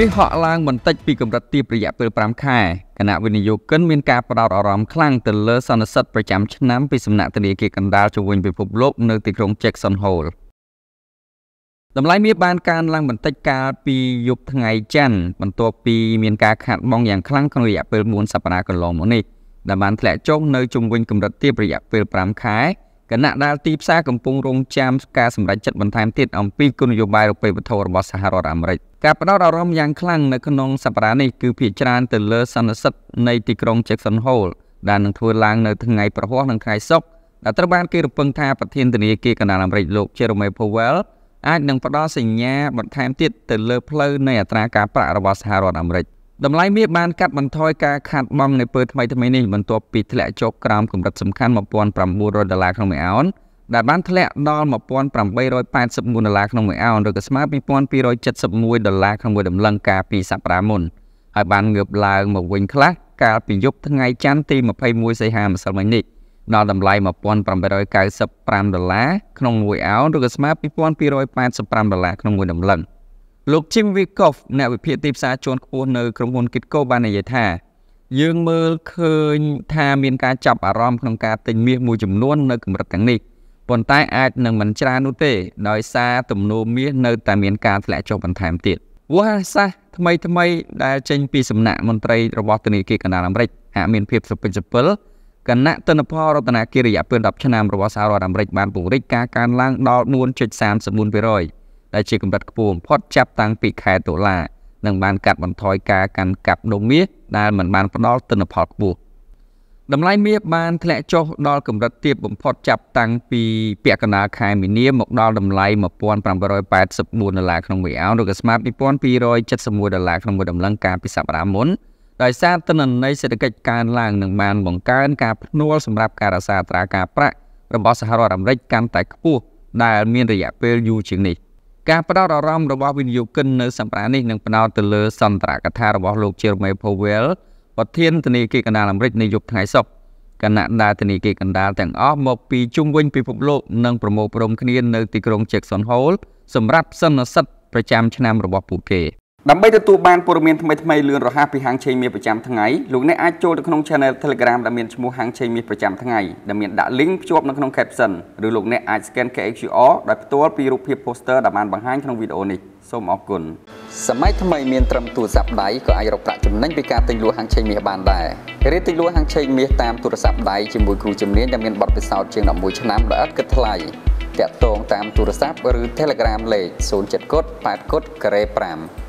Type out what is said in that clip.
វាហក់ឡើងបន្តិចពីកម្រិតទាបរយៈពេល5ខែគណៈវិនិយោគិនមានការផ្ដោតអារម្មណ៍ខ្លាំងទៅលើសន្និសិទប្រចាំឆ្នាំពីសំណាក់ធនាគារកណ្ដាលជុំវិញពិភពលោកនៅទីក្រុង Jackson Hole តម្លៃមាសបានកើនឡើងបន្តិចកាលពីយប់ថ្ងៃច័ន្ទបន្ទាប់ពី មានការខាតបង់យ៉ាងខ្លាំងក្នុងរយៈពេល4សប្តាហ៍កន្លងមកនេះដែលបានធ្លាក់ចុះនៅជុំវិញកម្រិតទាបរយៈពេល5ខែគណៈដែលទីផ្សារកំពុងរងចាំការសម្រេចចិត្តបន្ថែមទៀតអំពីគោលនយោបាយរូបិយវត្ថុរបស់សហរដ្ឋអាមេរិកការផ្ដោតអារម្មណ៍យ៉ាងខ្លាំងនៅក្នុងសប្តាហ៍នេះគឺភាគច្រើនទៅលើសន្និសីទនៃទីក្រុង Jackson Hole ដែលនឹងធ្វើឡើងនៅថ្ងៃប្រហ័សនិងថ្ងៃសុក្រដែលត្រូវបានគេរំពឹងថាប្រធានធនាគារកណ្ដាលអាមេរិកលោក Jerome Powell អាចនឹងផ្ដល់សញ្ញាបន្ថែមទៀតទៅលើផ្លូវនៃអត្រាការប្រាក់របស់សហរដ្ឋអាមេរិកតម្លៃមាសបានកាត់បន្ថយការខាតបង់នៅពេលថ្មីថ្មីនេះបន្ទាប់ពីធ្លាក់ចុះក្រោមកម្រិតសំខាន់1900ដុល្លារក្នុងមួយអោនដែលបានធ្លាក់ដល់1884ដុល្លារក្នុងមួយអោនឬក៏ស្មើ2271ដុល្លារក្នុងមួយដំឡឹងកាលពីសប្តាហ៍មុនហើយបានងើបឡើងមកវិញខ្លះកាលពីយប់ថ្ងៃច័ន្ទទី21សីហាម្សិលមិញនេះដល់តម្លៃ1895ដុល្លារក្នុងមួយអោនឬក៏ស្មើ2285ដុល្លារក្នុងមួយដំឡឹង។លោក Jim Wyckoff អ្នកវិភាគទីផ្សារជាន់ខ្ពស់នៅក្រុមហ៊ុន Kitco បាននិយាយថា យើងមើលឃើញថាមានការចាប់អារម្មណ៍ក្នុងការទិញមាសមួយចំនួននៅកម្រិតទាំងនេះប៉ុន្តែអាចនឹងមិនច្រើននោះទេដោយសារទំនោរមាសនៅតែមានការធ្លាក់ចុះបន្ថែមទៀតវោហារសាស្ត្រថ្មីថ្មី ដែលចេញពីសំណាក់មន្ត្រីរបស់ធនាគារកណ្ដាលអាមេរិកហាក់មានភាពសុពិនសុពិលគណៈទិន្នផលរតនាគាររយៈពេល10ឆ្នាំរបស់សហរដ្ឋអាមេរិកបានពង្រីកការកើនឡើងដល់4.34%ដែលជាកម្រិតខ្ពស់បំផុតចាប់តាំងពី ខែតុលានឹងបានកាត់បន្ថយការកាន់កាប់ដុំមាសដែលមិនបានផ្ដល់ទិន្នផលខ្ពស់តម្លៃមាសបានធ្លាក់ចុះដល់កម្រិតទាប បំផុត ចាប់តាំងពីពាក់កណ្ដាលខែមីនាមកដល់តម្លៃ1584ដុល្លារក្នុងមួយអោនឬក៏ស្មើ2271ដុល្លារក្នុងមួយតម្លឹងកាលពីសប្តាហ៍មុនដោយសារទិន្នន័យសេដ្ឋកិច្ចកើនឡើងនឹងបានបង្កើនការភ្នួលសម្រាប់ការរក្សាអត្រាការប្រាក់របស់សហរដ្ឋអាមេរិកកាន់តែខ្ពស់ដែលមានរយៈពេលយូរជាងនេះការផ្ដោតអារម្មណ៍របស់វិនិយោគិននៅសម្រាប់នេះនឹងផ្ដោតទៅលើសន្ទរកថារបស់លោក Jeremy Powell ប្រធានធនាគារកណ្ដាលអាមេរិកនៅយប់ថ្ងៃសុក្រគណៈដាធនាគារកណ្ដាលទាំងអស់មកពីជុំវិញពិភពលោកនិងប្រមូលផ្ដុំគ្នានៅទីក្រុង Jackson Hole សម្រាប់សន្និសិទប្រចាំឆ្នាំរបស់ពួកគេដើម្បីទទួលបានព័ត៌មានថ្មីៗលឿនរហ័សពីហាងឆេងមាសប្រចាំថ្ងៃលោកអ្នកអាចចូលទៅក្នុង Channel Telegram ដែលមានឈ្មោះហាងឆេងមាសប្រចាំថ្ងៃដែលមានដាក់ link ភ្ជាប់នៅក្នុង caption ឬលោកអ្នកអាច scan QR ដោយផ្ទាល់ពីរូបភាព poster ដែលបានបង្ហាញក្នុងវីដេអូនេះសូមអរគុណសម័យថ្មីមានត្រឹមទូរស័ព្ទដៃក៏អាចរកប្រាក់ចំណេញពីការទិញលក់ហាងឆេងមាសបានដែររៀនទិញលក់ហាងឆេងមាសតាមទូរស័ព្ទដៃជាមួយគ្រូជំនាញដែលមានបទពិសោធន៍ជាង11ឆ្នាំដោយឥតគិតថ្លៃតាក់ទងតាមទូរស័ព្ទឬ Telegram លេខ07កុដ8កុដការ៉េ5